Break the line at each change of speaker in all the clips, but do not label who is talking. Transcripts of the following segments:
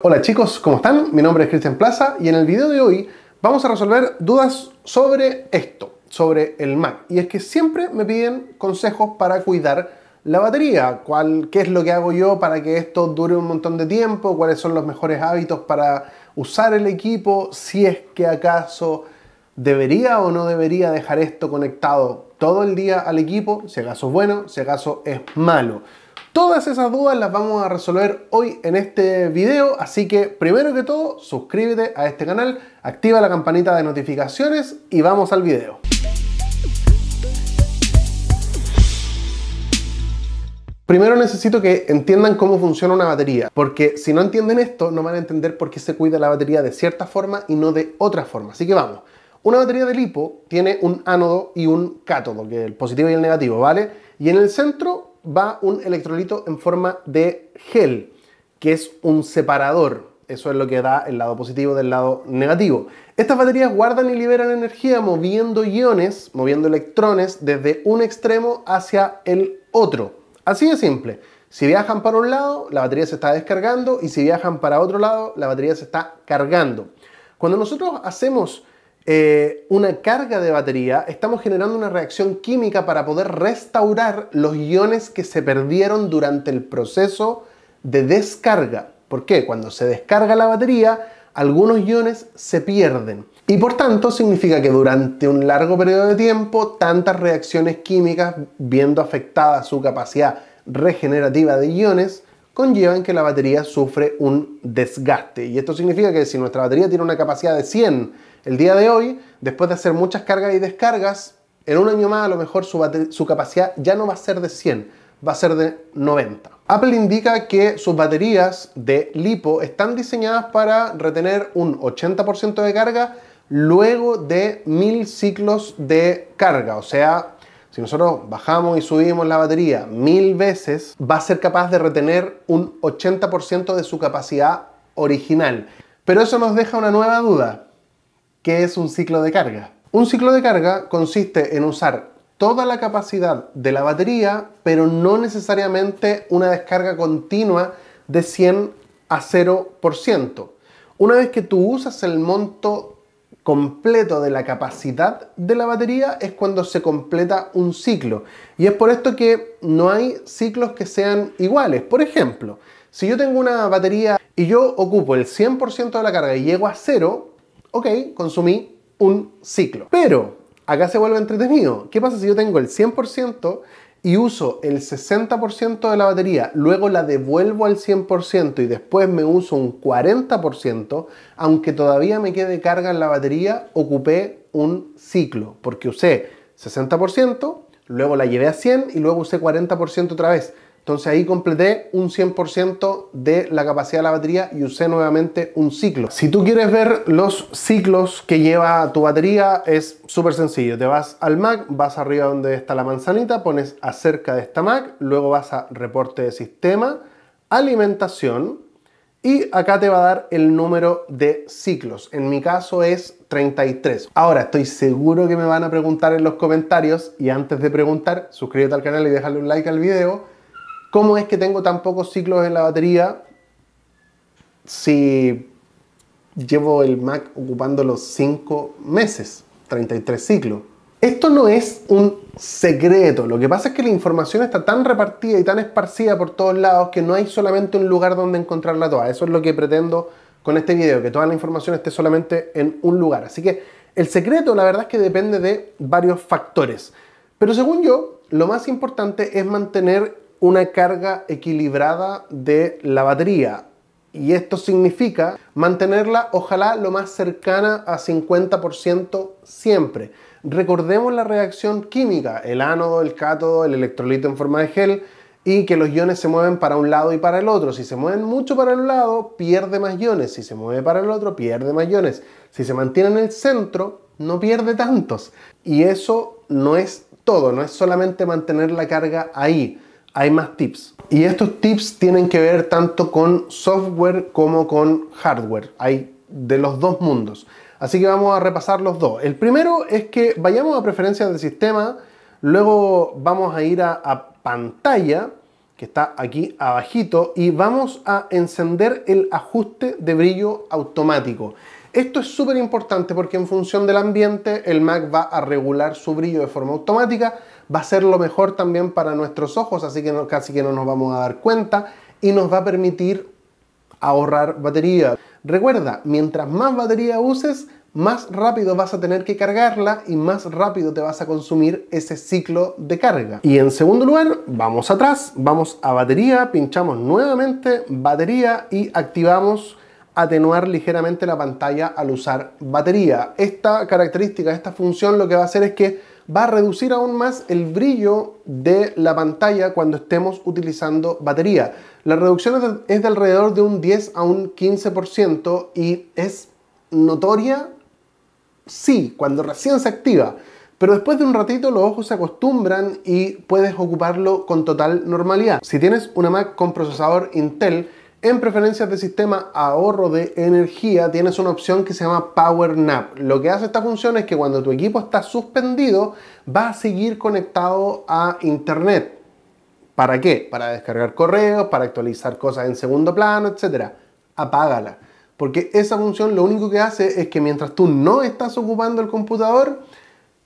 Hola chicos, ¿cómo están? Mi nombre es Cristian Plaza y en el video de hoy vamos a resolver dudas sobre esto, sobre el Mac. Y es que siempre me piden consejos para cuidar la batería, cuál, qué es lo que hago yo para que esto dure un montón de tiempo, cuáles son los mejores hábitos para usar el equipo, si es que acaso debería o no debería dejar esto conectado todo el día al equipo, si acaso es bueno, si acaso es malo. Todas esas dudas las vamos a resolver hoy en este video, así que primero que todo suscríbete a este canal, activa la campanita de notificaciones y vamos al video. Primero necesito que entiendan cómo funciona una batería, porque si no entienden esto no van a entender por qué se cuida la batería de cierta forma y no de otra forma. Así que vamos. Una batería de lipo tiene un ánodo y un cátodo, que es el positivo y el negativo, ¿vale? Y en el centro va un electrolito en forma de gel, que es un separador. Eso es lo que da el lado positivo del lado negativo. Estas baterías guardan y liberan energía moviendo iones, moviendo electrones desde un extremo hacia el otro. Así de simple. Si viajan para un lado, la batería se está descargando y si viajan para otro lado, la batería se está cargando. Cuando nosotros hacemos eh, una carga de batería, estamos generando una reacción química para poder restaurar los iones que se perdieron durante el proceso de descarga. ¿Por qué? Cuando se descarga la batería, algunos iones se pierden. Y por tanto significa que durante un largo periodo de tiempo tantas reacciones químicas, viendo afectada su capacidad regenerativa de iones, conllevan que la batería sufre un desgaste. Y esto significa que si nuestra batería tiene una capacidad de 100 el día de hoy, después de hacer muchas cargas y descargas, en un año más a lo mejor su, capacidad ya no va a ser de 100, va a ser de 90. Apple indica que sus baterías de lipo están diseñadas para retener un 80% de carga luego de mil ciclos de carga, o sea, si nosotros bajamos y subimos la batería mil veces, va a ser capaz de retener un 80% de su capacidad original. Pero eso nos deja una nueva duda, que es un ciclo de carga. Un ciclo de carga consiste en usar toda la capacidad de la batería, pero no necesariamente una descarga continua de 100 a 0%. Una vez que tú usas el monto completo de la capacidad de la batería es cuando se completa un ciclo. Y es por esto que no hay ciclos que sean iguales. Por ejemplo, si yo tengo una batería y yo ocupo el 100% de la carga y llego a cero, ok, consumí un ciclo. Pero acá se vuelve entretenido. ¿Qué pasa si yo tengo el 100% y uso el 60% de la batería, luego la devuelvo al 100% y después me uso un 40%, aunque todavía me quede carga en la batería, ocupé un ciclo, porque usé 60%, luego la llevé a 100 y luego usé 40% otra vez. Entonces ahí completé un 100% de la capacidad de la batería y usé nuevamente un ciclo. Si tú quieres ver los ciclos que lleva tu batería es súper sencillo. Te vas al Mac, vas arriba donde está la manzanita, pones acerca de esta Mac, luego vas a reporte de sistema, alimentación y acá te va a dar el número de ciclos. En mi caso es 33. Ahora estoy seguro que me van a preguntar en los comentarios y antes de preguntar suscríbete al canal y déjale un like al video ¿Cómo es que tengo tan pocos ciclos en la batería si llevo el Mac ocupando los 5 meses, 33 ciclos? Esto no es un secreto, lo que pasa es que la información está tan repartida y tan esparcida por todos lados que no hay solamente un lugar donde encontrarla toda. Eso es lo que pretendo con este video, que toda la información esté solamente en un lugar. Así que el secreto la verdad es que depende de varios factores. Pero según yo, lo más importante es mantener una carga equilibrada de la batería. Y esto significa mantenerla ojalá lo más cercana a 50% siempre. Recordemos la reacción química, el ánodo, el cátodo, el electrolito en forma de gel, y que los iones se mueven para un lado y para el otro. Si se mueven mucho para un lado, pierde más iones. Si se mueve para el otro, pierde más iones. Si se mantiene en el centro, no pierde tantos. Y eso no es todo, no es solamente mantener la carga ahí hay más tips. Y estos tips tienen que ver tanto con software como con hardware. Hay de los dos mundos. Así que vamos a repasar los dos. El primero es que vayamos a preferencias del sistema, luego vamos a ir a, a pantalla, que está aquí abajito, y vamos a encender el ajuste de brillo automático. Esto es súper importante porque en función del ambiente el Mac va a regular su brillo de forma automática, va a ser lo mejor también para nuestros ojos, así que casi que no nos vamos a dar cuenta y nos va a permitir ahorrar batería. Recuerda, mientras más batería uses, más rápido vas a tener que cargarla y más rápido te vas a consumir ese ciclo de carga. Y en segundo lugar, vamos atrás, vamos a batería, pinchamos nuevamente batería y activamos atenuar ligeramente la pantalla al usar batería. Esta característica, esta función lo que va a hacer es que va a reducir aún más el brillo de la pantalla cuando estemos utilizando batería. La reducción es de alrededor de un 10 a un 15% y es notoria, sí, cuando recién se activa. Pero después de un ratito los ojos se acostumbran y puedes ocuparlo con total normalidad. Si tienes una Mac con procesador Intel, en preferencias de este sistema ahorro de energía tienes una opción que se llama Power Nap. Lo que hace esta función es que cuando tu equipo está suspendido va a seguir conectado a internet. ¿Para qué? Para descargar correos, para actualizar cosas en segundo plano, etc. Apágala. Porque esa función lo único que hace es que mientras tú no estás ocupando el computador,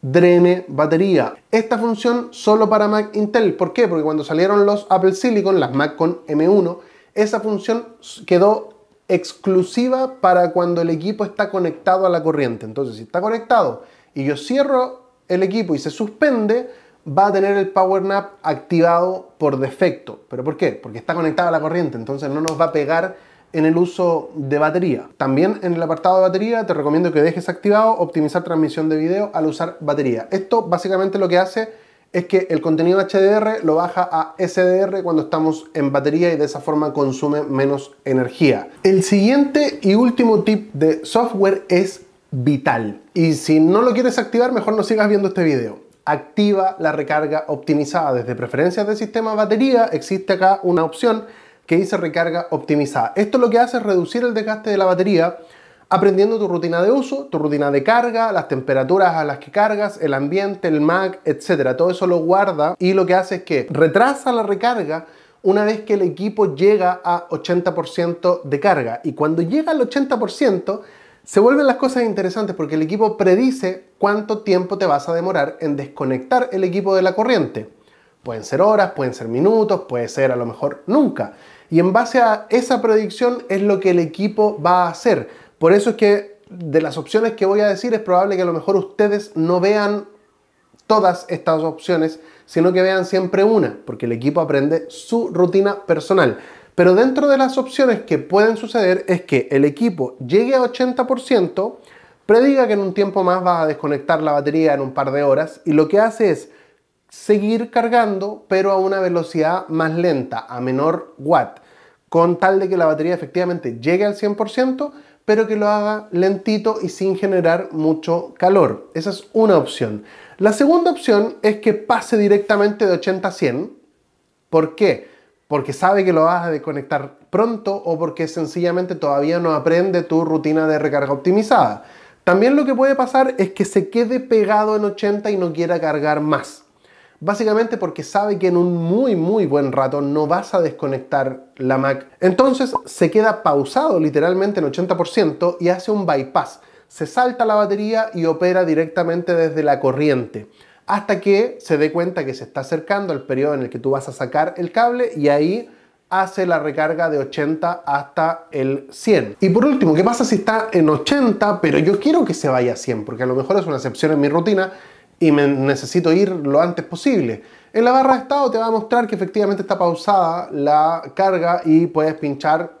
drene batería. Esta función solo para Mac Intel. ¿Por qué? Porque cuando salieron los Apple Silicon, las Mac con M1, esa función quedó exclusiva para cuando el equipo está conectado a la corriente. Entonces, si está conectado y yo cierro el equipo y se suspende, va a tener el Power Nap activado por defecto. ¿Pero por qué? Porque está conectado a la corriente, entonces no nos va a pegar en el uso de batería. También en el apartado de batería te recomiendo que dejes activado optimizar transmisión de video al usar batería. Esto básicamente lo que hace es que el contenido HDR lo baja a SDR cuando estamos en batería y de esa forma consume menos energía. El siguiente y último tip de software es vital. Y si no lo quieres activar, mejor no sigas viendo este video activa la recarga optimizada. Desde preferencias de sistema batería existe acá una opción que dice recarga optimizada. Esto lo que hace es reducir el desgaste de la batería aprendiendo tu rutina de uso, tu rutina de carga, las temperaturas a las que cargas, el ambiente, el Mac, etcétera. Todo eso lo guarda y lo que hace es que retrasa la recarga una vez que el equipo llega a 80% de carga. Y cuando llega al 80%, se vuelven las cosas interesantes porque el equipo predice cuánto tiempo te vas a demorar en desconectar el equipo de la corriente. Pueden ser horas, pueden ser minutos, puede ser a lo mejor nunca. Y en base a esa predicción es lo que el equipo va a hacer por eso es que de las opciones que voy a decir es probable que a lo mejor ustedes no vean todas estas opciones, sino que vean siempre una, porque el equipo aprende su rutina personal. Pero dentro de las opciones que pueden suceder es que el equipo llegue a 80%, prediga que en un tiempo más va a desconectar la batería en un par de horas y lo que hace es seguir cargando pero a una velocidad más lenta, a menor watt, con tal de que la batería efectivamente llegue al 100%, pero que lo haga lentito y sin generar mucho calor. Esa es una opción. La segunda opción es que pase directamente de 80 a 100. ¿Por qué? Porque sabe que lo vas a desconectar pronto o porque sencillamente todavía no aprende tu rutina de recarga optimizada. También lo que puede pasar es que se quede pegado en 80 y no quiera cargar más. Básicamente porque sabe que en un muy muy buen rato no vas a desconectar la Mac. Entonces se queda pausado literalmente en 80% y hace un bypass. Se salta la batería y opera directamente desde la corriente. Hasta que se dé cuenta que se está acercando el periodo en el que tú vas a sacar el cable y ahí hace la recarga de 80 hasta el 100. Y por último, ¿qué pasa si está en 80 pero yo quiero que se vaya a 100? Porque a lo mejor es una excepción en mi rutina y necesito ir lo antes posible. En la barra de estado te va a mostrar que efectivamente está pausada la carga y puedes pinchar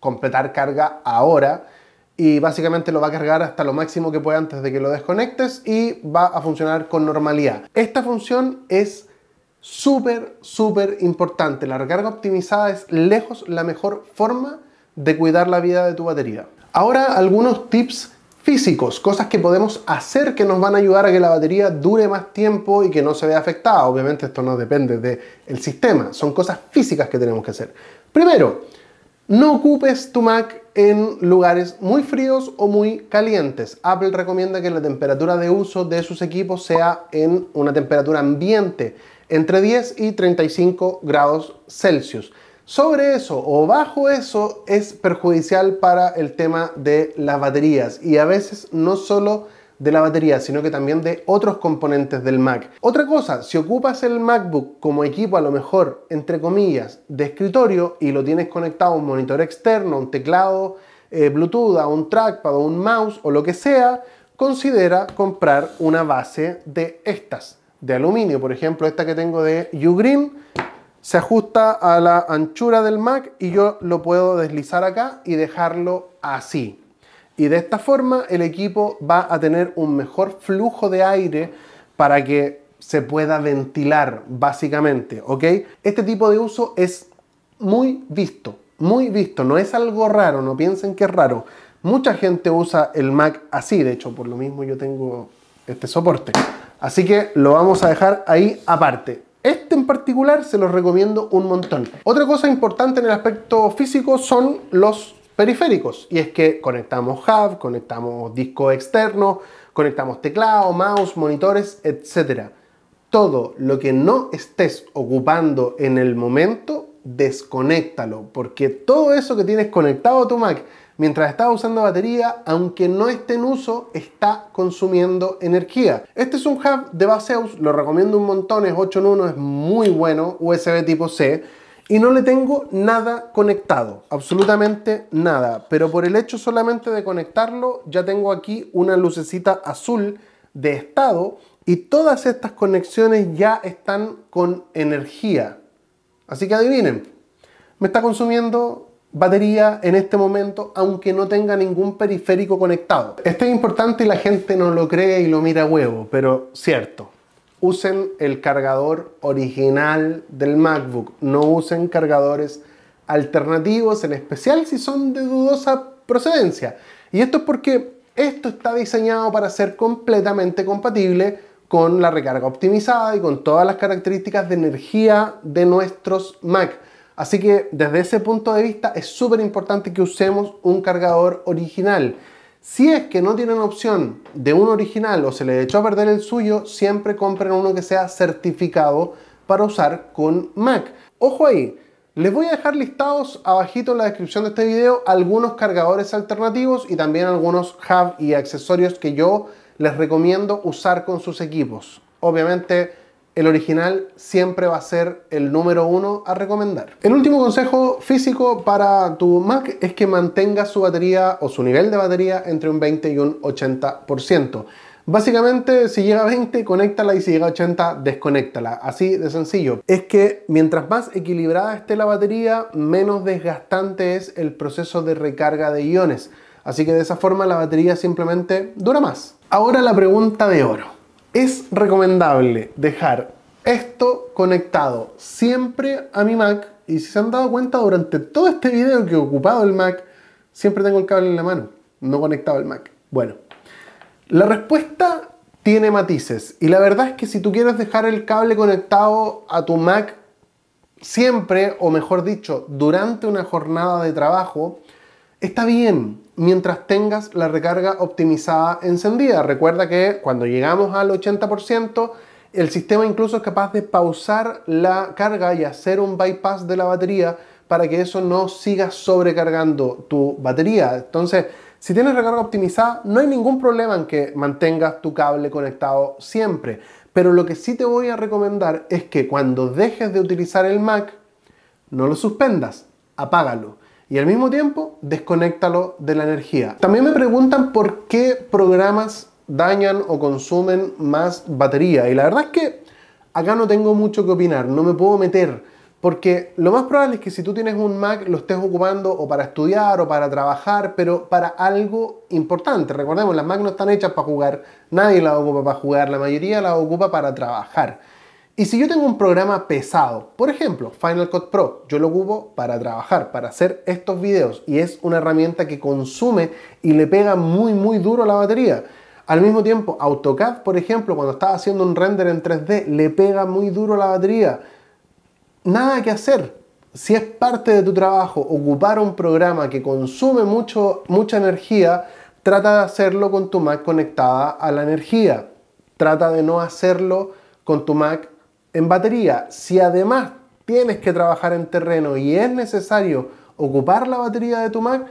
completar carga ahora y básicamente lo va a cargar hasta lo máximo que puede antes de que lo desconectes y va a funcionar con normalidad. Esta función es súper, súper importante. La recarga optimizada es lejos la mejor forma de cuidar la vida de tu batería. Ahora algunos tips físicos, cosas que podemos hacer que nos van a ayudar a que la batería dure más tiempo y que no se vea afectada. Obviamente esto no depende del sistema, son cosas físicas que tenemos que hacer. Primero, no ocupes tu Mac en lugares muy fríos o muy calientes. Apple recomienda que la temperatura de uso de sus equipos sea en una temperatura ambiente, entre 10 y 35 grados Celsius. Sobre eso o bajo eso es perjudicial para el tema de las baterías y a veces no solo de la batería, sino que también de otros componentes del Mac. Otra cosa, si ocupas el MacBook como equipo a lo mejor, entre comillas, de escritorio y lo tienes conectado a un monitor externo, un teclado, eh, Bluetooth, a un trackpad, o un mouse o lo que sea, considera comprar una base de estas, de aluminio. Por ejemplo, esta que tengo de Ugreen se ajusta a la anchura del Mac y yo lo puedo deslizar acá y dejarlo así. Y de esta forma el equipo va a tener un mejor flujo de aire para que se pueda ventilar básicamente, ¿ok? Este tipo de uso es muy visto, muy visto, no es algo raro, no piensen que es raro. Mucha gente usa el Mac así, de hecho, por lo mismo yo tengo este soporte. Así que lo vamos a dejar ahí aparte. Este en particular se los recomiendo un montón. Otra cosa importante en el aspecto físico son los periféricos y es que conectamos hub, conectamos disco externo, conectamos teclado, mouse, monitores, etc. Todo lo que no estés ocupando en el momento, desconéctalo, porque todo eso que tienes conectado a tu Mac Mientras está usando batería, aunque no esté en uso, está consumiendo energía. Este es un hub de Baseus, lo recomiendo un montón, es 8 en 1, es muy bueno, USB tipo C. Y no le tengo nada conectado, absolutamente nada. Pero por el hecho solamente de conectarlo, ya tengo aquí una lucecita azul de estado y todas estas conexiones ya están con energía. Así que adivinen, me está consumiendo batería en este momento aunque no tenga ningún periférico conectado. Esto es importante y la gente no lo cree y lo mira a huevo, pero cierto. Usen el cargador original del MacBook, no usen cargadores alternativos, en especial si son de dudosa procedencia. Y esto es porque esto está diseñado para ser completamente compatible con la recarga optimizada y con todas las características de energía de nuestros Mac. Así que desde ese punto de vista es súper importante que usemos un cargador original. Si es que no tienen opción de un original o se les echó a perder el suyo, siempre compren uno que sea certificado para usar con Mac. Ojo ahí, les voy a dejar listados abajito en la descripción de este video algunos cargadores alternativos y también algunos hub y accesorios que yo les recomiendo usar con sus equipos. Obviamente el original siempre va a ser el número uno a recomendar. El último consejo físico para tu Mac es que mantenga su batería o su nivel de batería entre un 20 y un 80%. Básicamente, si llega a 20, conéctala y si llega a 80, desconéctala. Así de sencillo. Es que mientras más equilibrada esté la batería, menos desgastante es el proceso de recarga de iones. Así que de esa forma la batería simplemente dura más. Ahora la pregunta de oro es recomendable dejar esto conectado siempre a mi Mac y si se han dado cuenta durante todo este video que he ocupado el Mac, siempre tengo el cable en la mano, no conectado al Mac. Bueno, la respuesta tiene matices y la verdad es que si tú quieres dejar el cable conectado a tu Mac siempre, o mejor dicho, durante una jornada de trabajo, Está bien mientras tengas la recarga optimizada encendida. Recuerda que cuando llegamos al 80%, el sistema incluso es capaz de pausar la carga y hacer un bypass de la batería para que eso no siga sobrecargando tu batería. Entonces, si tienes recarga optimizada, no hay ningún problema en que mantengas tu cable conectado siempre. Pero lo que sí te voy a recomendar es que cuando dejes de utilizar el Mac, no lo suspendas, apágalo y al mismo tiempo desconéctalo de la energía. También me preguntan por qué programas dañan o consumen más batería y la verdad es que acá no tengo mucho que opinar, no me puedo meter. Porque lo más probable es que si tú tienes un Mac lo estés ocupando o para estudiar o para trabajar, pero para algo importante. Recordemos, las Mac no están hechas para jugar, nadie las ocupa para jugar, la mayoría las ocupa para trabajar. Y si yo tengo un programa pesado, por ejemplo Final Cut Pro, yo lo ocupo para trabajar, para hacer estos videos y es una herramienta que consume y le pega muy muy duro la batería. Al mismo tiempo, AutoCAD, por ejemplo, cuando estás haciendo un render en 3D, le pega muy duro la batería. Nada que hacer. Si es parte de tu trabajo ocupar un programa que consume mucho, mucha energía, trata de hacerlo con tu Mac conectada a la energía. Trata de no hacerlo con tu Mac en batería, si además tienes que trabajar en terreno y es necesario ocupar la batería de tu Mac,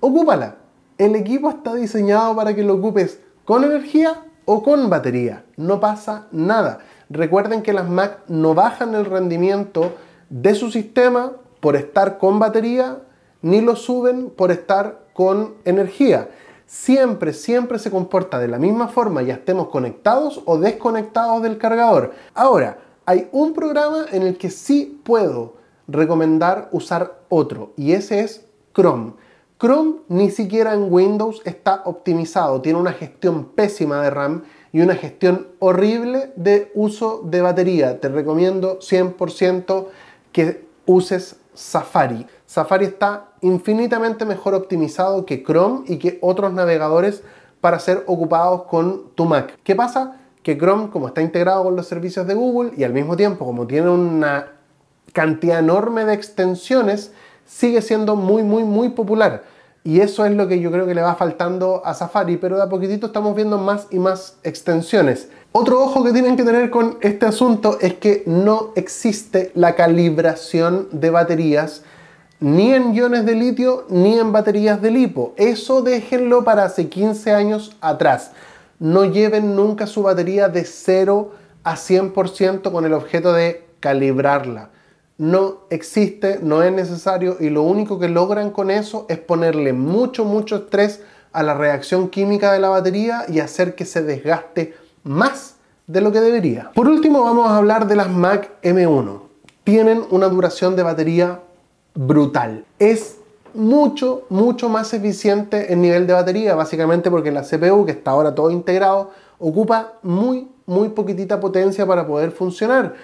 ocúpala. El equipo está diseñado para que lo ocupes con energía o con batería. No pasa nada. Recuerden que las Mac no bajan el rendimiento de su sistema por estar con batería, ni lo suben por estar con energía. Siempre, siempre se comporta de la misma forma, ya estemos conectados o desconectados del cargador. Ahora, hay un programa en el que sí puedo recomendar usar otro y ese es Chrome. Chrome ni siquiera en Windows está optimizado, tiene una gestión pésima de RAM y una gestión horrible de uso de batería. Te recomiendo 100% que uses Safari. Safari está infinitamente mejor optimizado que Chrome y que otros navegadores para ser ocupados con tu Mac. ¿Qué pasa? que Chrome, como está integrado con los servicios de Google y al mismo tiempo como tiene una cantidad enorme de extensiones, sigue siendo muy, muy, muy popular. Y eso es lo que yo creo que le va faltando a Safari, pero de a poquitito estamos viendo más y más extensiones. Otro ojo que tienen que tener con este asunto es que no existe la calibración de baterías ni en iones de litio ni en baterías de lipo. Eso déjenlo para hace 15 años atrás no lleven nunca su batería de 0 a 100% con el objeto de calibrarla. No existe, no es necesario y lo único que logran con eso es ponerle mucho, mucho estrés a la reacción química de la batería y hacer que se desgaste más de lo que debería. Por último vamos a hablar de las Mac M1. Tienen una duración de batería brutal. Es mucho, mucho más eficiente en nivel de batería, básicamente porque la CPU, que está ahora todo integrado, ocupa muy, muy poquitita potencia para poder funcionar.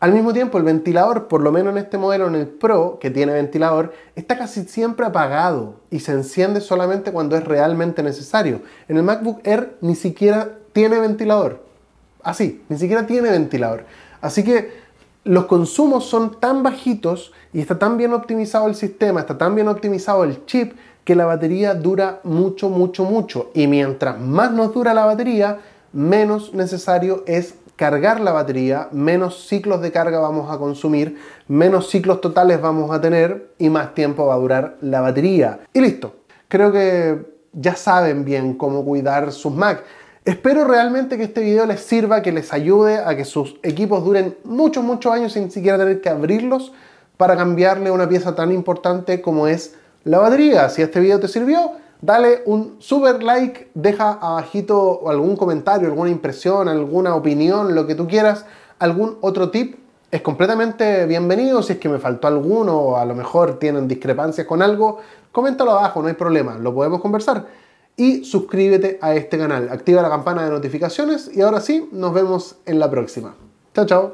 Al mismo tiempo, el ventilador, por lo menos en este modelo, en el Pro, que tiene ventilador, está casi siempre apagado y se enciende solamente cuando es realmente necesario. En el MacBook Air ni siquiera tiene ventilador. Así, ni siquiera tiene ventilador. Así que los consumos son tan bajitos y está tan bien optimizado el sistema, está tan bien optimizado el chip, que la batería dura mucho, mucho, mucho. Y mientras más nos dura la batería, menos necesario es cargar la batería, menos ciclos de carga vamos a consumir, menos ciclos totales vamos a tener y más tiempo va a durar la batería. Y listo. Creo que ya saben bien cómo cuidar sus Mac. Espero realmente que este video les sirva, que les ayude a que sus equipos duren muchos, muchos años sin siquiera tener que abrirlos para cambiarle una pieza tan importante como es la batería. Si este video te sirvió, dale un super like, deja abajito algún comentario, alguna impresión, alguna opinión, lo que tú quieras, algún otro tip. Es completamente bienvenido, si es que me faltó alguno o a lo mejor tienen discrepancias con algo, coméntalo abajo, no hay problema, lo podemos conversar y suscríbete a este canal. Activa la campana de notificaciones y ahora sí, nos vemos en la próxima. Chao, chao.